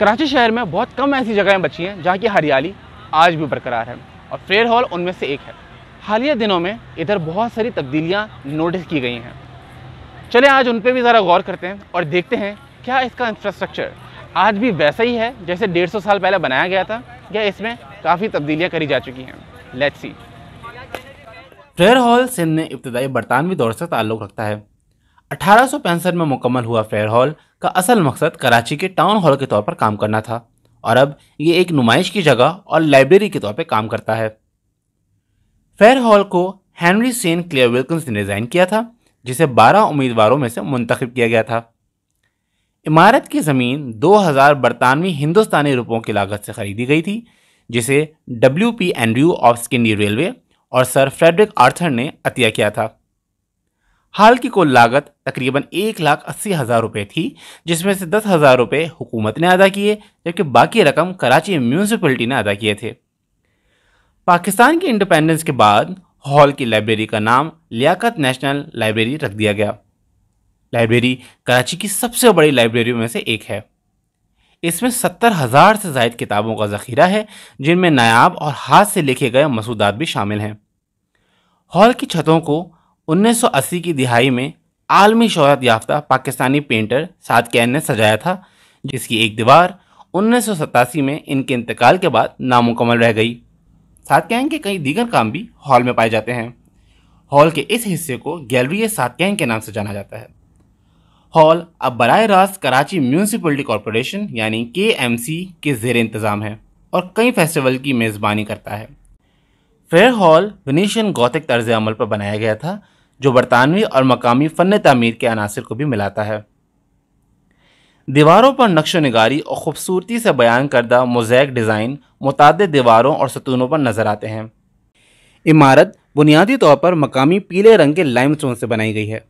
कराची शहर में बहुत कम ऐसी जगहें बची हैं जहाँ की हरियाली आज भी बरकरार है और फेयर हॉल उनमें से एक है हालिया दिनों में इधर बहुत सारी तब्दीलियाँ नोटिस की गई हैं चले आज उन पर भी ज़रा गौर करते हैं और देखते हैं क्या इसका इंफ्रास्ट्रक्चर आज भी वैसा ही है जैसे डेढ़ सौ साल पहले बनाया गया था या इसमें काफ़ी तब्दीलियाँ करी जा चुकी हैं let's see Frere Hall Sindh ने इब्तदाई बरतानवी दौर से ताल्लुक़ रखता है अठारह में मुकम्मल हुआ फेयर हॉल का असल मकसद कराची के टाउन हॉल के तौर पर काम करना था और अब ये एक नुमाइश की जगह और लाइब्रेरी के तौर पर काम करता है फेयर हॉल को हैंनरी सेन क्लियर विल्किंस ने डिज़ाइन किया था जिसे 12 उम्मीदवारों में से मुंतखब किया गया था इमारत की ज़मीन 2000 बरतानवी हिंदुस्तानी रुपयों की लागत से खरीदी गई थी जिसे W P Andrew of Scinde railway और सर फ्रेडरिक आर्थर ने अतिया किया था हाल की कुल लागत तकरीबन एक लाख अस्सी हज़ार रुपये थी जिसमें से दस हज़ार रुपये हुकूमत ने अदा किए जबकि बाकी रकम कराची म्यूनसिपलिटी ने अदा किए थे पाकिस्तान की इंडिपेंडेंस के बाद हॉल की लाइब्रेरी का नाम लियाकत नेशनल लाइब्रेरी रख दिया गया लाइब्रेरी कराची की सबसे बड़ी लाइब्रेरियों में से एक है इसमें सत्तर हज़ार से जायद किताबों का ज़ख़ीरा है जिनमें नायाब और हाथ से लिखे गए मसूदात भी शामिल हैं हॉल की छतों को 1980 की दिहाई में आलमी शहरत याफ्ता पाकिस्तानी पेंटर साद कैन ने सजाया था जिसकी एक दीवार उन्नीस में इनके इंतकाल के बाद नामुकमल रह गई साद कैन के कई दीगर काम भी हॉल में पाए जाते हैं हॉल के इस हिस्से को गैलरी साद कैन के नाम से जाना जाता है हॉल अब बर रास्त कराची म्यूनसिपलिटी कॉरपोरेशन यानी के एम सी के जेर इंतज़ाम है और कई फेस्टिवल की मेज़बानी करता है फेयर हॉल वनीशियन गौतिक तर्ज अमल पर बनाया गया था जो बरतानवी और मकामी फ़न तमीर के अनासर को भी मिलाता है दीवारों पर नक्श नगारी और ख़ूबसूरती से बयान करदा मोजैक डिज़ाइन मुतद दीवारों और सतूनों पर नज़र आते हैं इमारत बुनियादी तौर पर मकामी पीले रंग के लाइम से बनाई गई है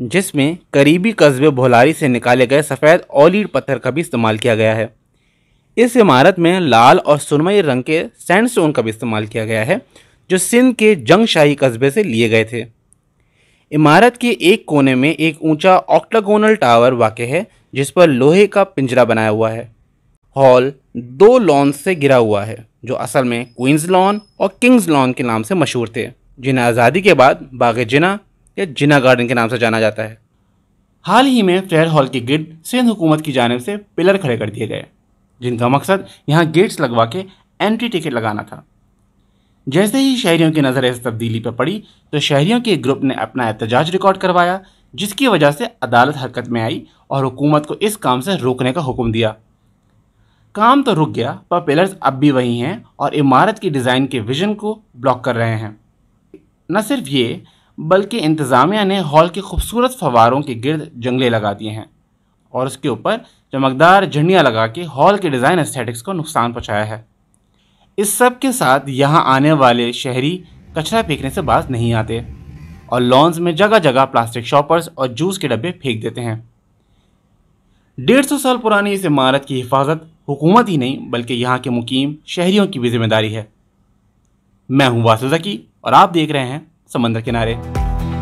जिसमें करीबी कस्बे भोलारी से निकाले गए सफ़ेद ओलीड पत्थर का भी इस्तेमाल किया गया है इस इमारत में लाल और सुरमई रंग के सैंडस्टोन का भी इस्तेमाल किया गया है जो सिंध के जंग शाही कस्बे से लिए गए थे इमारत के एक कोने में एक ऊंचा ऑक्टागोनल टावर वाक़ है जिस पर लोहे का पिंजरा बनाया हुआ है हॉल दो लॉन्स से घिरा हुआ है जो असल में क्वींस लॉन और किंग्स लॉन के नाम से मशहूर थे जिन्हें आज़ादी के बाद बाग जिना या जिना गार्डन के नाम से जाना जाता है हाल ही में फेयर हॉल के गेट सिंध हुकूमत की जानब से पिलर खड़े कर दिए गए जिनका मकसद यहाँ गेट्स लगवा के एंट्री टिकट लगाना था जैसे ही शहरियों की नज़र इस तब्दीली पर पड़ी तो शहरियों के ग्रुप ने अपना एहतजाज रिकॉर्ड करवाया जिसकी वजह से अदालत हरकत में आई और हुकूमत को इस काम से रोकने का हुक्म दिया काम तो रुक गया पर पिलर्स अब भी वही हैं और इमारत की डिज़ाइन के विजन को ब्लॉक कर रहे हैं न सिर्फ ये बल्कि इंतज़ामिया ने हॉल के खूबसूरत फवारों के गर्द जंगले लगा दिए हैं और उसके ऊपर चमकदार झंडियाँ लगा के हॉल के डिज़ाइन एस्थेटिक्स को नुकसान पहुँचाया है इस सब के साथ यहाँ आने वाले शहरी कचरा फेंकने से बाज नहीं आते और लॉन्स में जगह जगह प्लास्टिक शॉपर्स और जूस के डब्बे फेंक देते हैं डेढ़ सौ साल पुरानी इस इमारत की हिफाजत हुकूमत ही नहीं बल्कि यहाँ के मुकीम शहरियों की भी जिम्मेदारी है मैं हूँ वासुजकी और आप देख रहे हैं समंदर किनारे